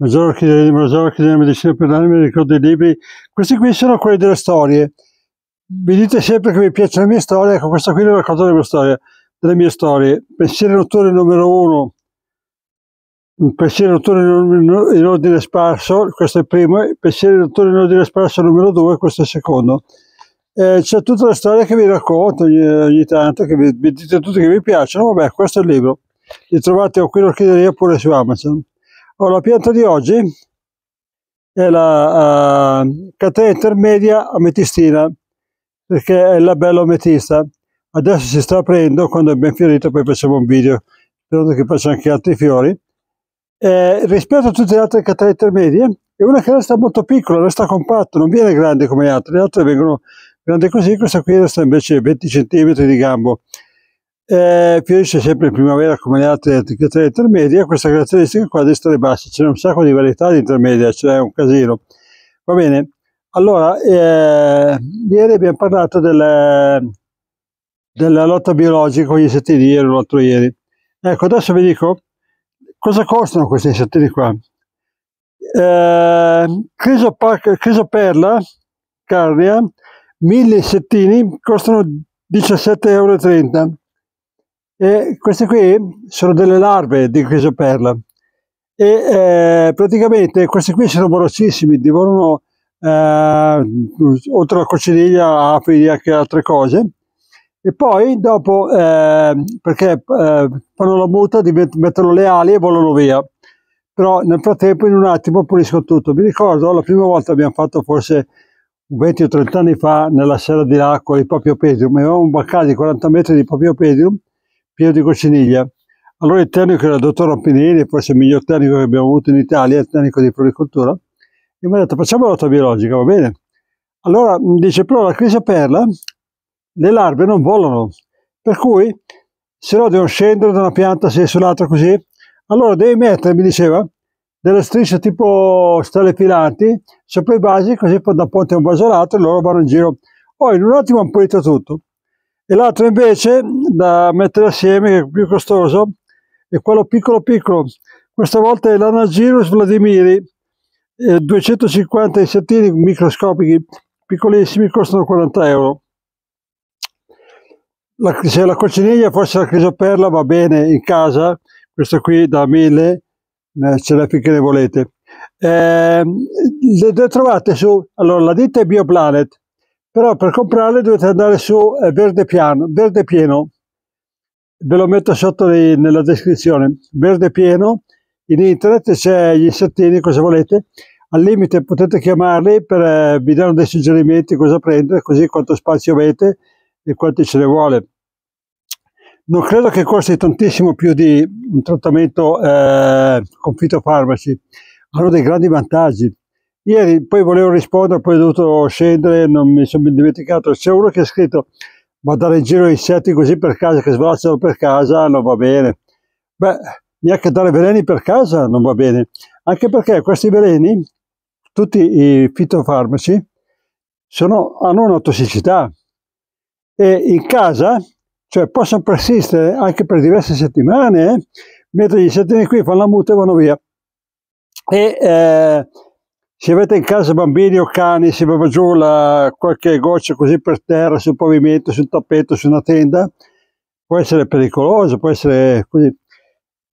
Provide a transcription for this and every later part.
Maggiorchi delle Maggiorchi della medicina per l'anima, mi ricordo i libri. Questi qui sono quelli delle storie. Mi dite sempre che vi piace la mia storia, ecco, questa qui è una cosa della mia storia, delle mie storie. Pensiero notturno numero uno, pensiero notturno in ordine sparso, questo è il primo, pensiero notturno in ordine sparso numero due, questo è il secondo. Eh, c'è tutta la storia che vi racconto ogni, ogni tanto, che vi, vi dite tutti che vi piacciono, vabbè, questo è il libro. Li trovate o qui in orchideria oppure su Amazon. Allora, la pianta di oggi è la uh, catena intermedia ametistina, perché è la bella ametista. Adesso si sta aprendo, quando è ben fiorito poi facciamo un video, spero che faccia anche altri fiori. Eh, rispetto a tutte le altre catene intermedie, è una che resta molto piccola, resta compatta, non viene grande come le altre, le altre vengono grandi così, questa qui resta invece 20 cm di gambo eh, che sempre in primavera come le altre etichette intermedie, questa caratteristica qua di essere bassi, ce n'è un sacco di varietà di intermedia, c'è un casino. Va bene, allora, eh, ieri abbiamo parlato delle, della lotta biologica con gli insettini, ieri o l'altro ieri. Ecco, adesso vi dico cosa costano questi insettini qua. Eh, Crisoperla, carnia, mille insettini, costano 17,30 euro e queste qui sono delle larve di crisoperla e eh, praticamente queste qui sono morosissime, divorano eh, oltre alla cocciniglia, api e anche altre cose e poi dopo eh, perché eh, fanno la muta, mettono le ali e volano via però nel frattempo in un attimo puliscono tutto. Mi ricordo la prima volta abbiamo fatto forse 20 o 30 anni fa nella sera di là con il Papiopedium, avevamo un baccale di 40 metri di proprio Papiopedium Piero di Cocciniglia. Allora il tecnico era il dottor Rampinini, forse il miglior tecnico che abbiamo avuto in Italia, il tecnico di floricoltura, e mi ha detto facciamo la biologica, va bene? Allora dice però la crisi perla, le larve non volano, per cui se no devono scendere da una pianta se sull'altra così, allora devi mettere, mi diceva, delle strisce tipo stelle filanti sopra i basi, così da ponte a un vaso e loro vanno in giro. Poi in un attimo hanno pulito tutto e l'altro invece da mettere assieme che è più costoso è quello piccolo piccolo questa volta è l'Anagirus Vladimiri eh, 250 insettini microscopici piccolissimi costano 40 euro la, se la cocciniglia fosse la crisoperla va bene in casa questo qui da 1000 eh, ce l'è finché ne volete eh, le, le trovate su allora la ditta è Bioplanet però per comprarle dovete andare su eh, Verde Piano, Verde Pieno, ve lo metto sotto lì, nella descrizione, Verde Pieno, in internet c'è gli insettini, cosa volete, al limite potete chiamarli per eh, vi danno dei suggerimenti cosa prendere, così quanto spazio avete e quanti ce ne vuole. Non credo che costi tantissimo più di un trattamento eh, con fitofarmaci, hanno dei grandi vantaggi. Ieri poi volevo rispondere, poi ho dovuto scendere, non mi sono dimenticato. C'è uno che ha scritto, ma dare in giro insetti così per casa, che svolazzano per casa, non va bene. Beh, neanche dare veleni per casa non va bene, anche perché questi veleni, tutti i fitofarmaci, sono, hanno una tossicità e in casa cioè possono persistere anche per diverse settimane, eh. mentre gli insetti qui fanno la muta e vanno via. E, eh, se avete in casa bambini o cani, se beva giù la, qualche goccia così per terra, sul pavimento, sul tappeto, su una tenda, può essere pericoloso, può essere così.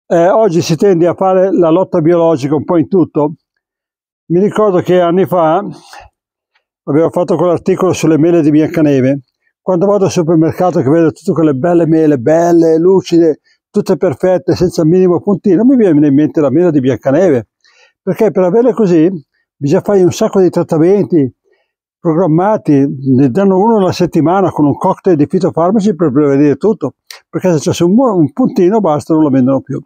Eh, oggi si tende a fare la lotta biologica un po' in tutto. Mi ricordo che anni fa avevo fatto quell'articolo sulle mele di Biancaneve. Quando vado al supermercato che vedo tutte quelle belle mele, belle, lucide, tutte perfette, senza il minimo puntino, mi viene in mente la mela di Biancaneve. Perché per averle così bisogna fare un sacco di trattamenti programmati, ne danno uno alla settimana con un cocktail di fitofarmaci per prevenire tutto, perché se c'è un, un, puntino basta non lo vendono più.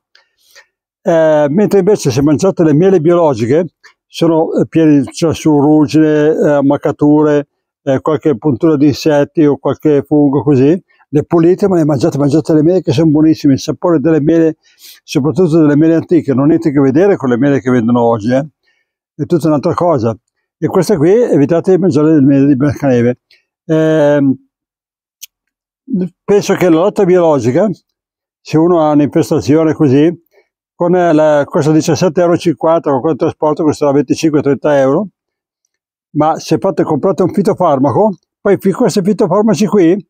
Eh, mentre invece se mangiate le miele biologiche sono eh, piene cioè, su ruggine, eh, ammaccature, eh, qualche puntura di insetti o qualche fungo così, le pulite ma le mangiate, mangiate le mele che sono buonissime, il sapore delle mele, soprattutto delle mele antiche, non niente a che vedere con le mele che vendono oggi. Eh è tutta un'altra cosa. E questa qui, evitate di mangiare del miele di Biancaneve. Eh, penso che la lotta biologica, se uno ha un'infestazione così, con eh, la, costa 17,50 euro, con il trasporto costerà 25-30 euro, ma se fate, comprate un fitofarmaco, poi questi fitofarmaci qui,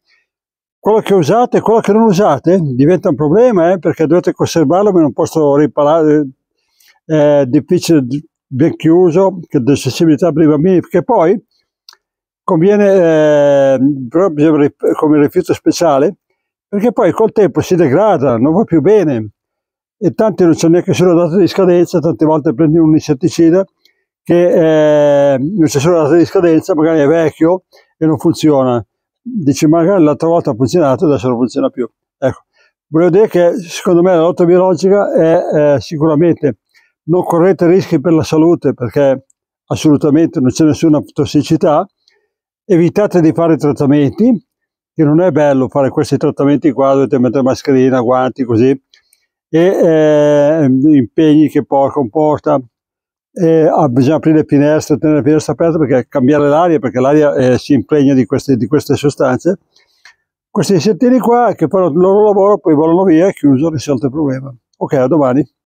quello che usate e quello che non usate diventa un problema eh, perché dovete conservarlo ma non posso riparare, eh, è eh, difficile ben chiuso, di sensibilità per i bambini, perché poi conviene eh, come rifiuto speciale, perché poi col tempo si degrada, non va più bene e tanti non c'è neanche solo data di scadenza, tante volte prendi un insetticida che eh, non c'è solo data di scadenza, magari è vecchio e non funziona. Dici magari l'altra volta ha funzionato, adesso non funziona più. Ecco, volevo dire che secondo me la lotta biologica è eh, sicuramente non correte rischi per la salute perché assolutamente non c'è nessuna tossicità, evitate di fare trattamenti, che non è bello fare questi trattamenti qua, dovete mettere mascherina, guanti, così, e eh, impegni che poi comporta, eh, ah, bisogna aprire le finestre, tenere le finestre aperte perché cambiare l'aria, perché l'aria eh, si impregna di queste, di queste sostanze. Questi insettini qua che fanno il loro lavoro, poi volano via, chiuso, risolto il problema. Ok, a domani.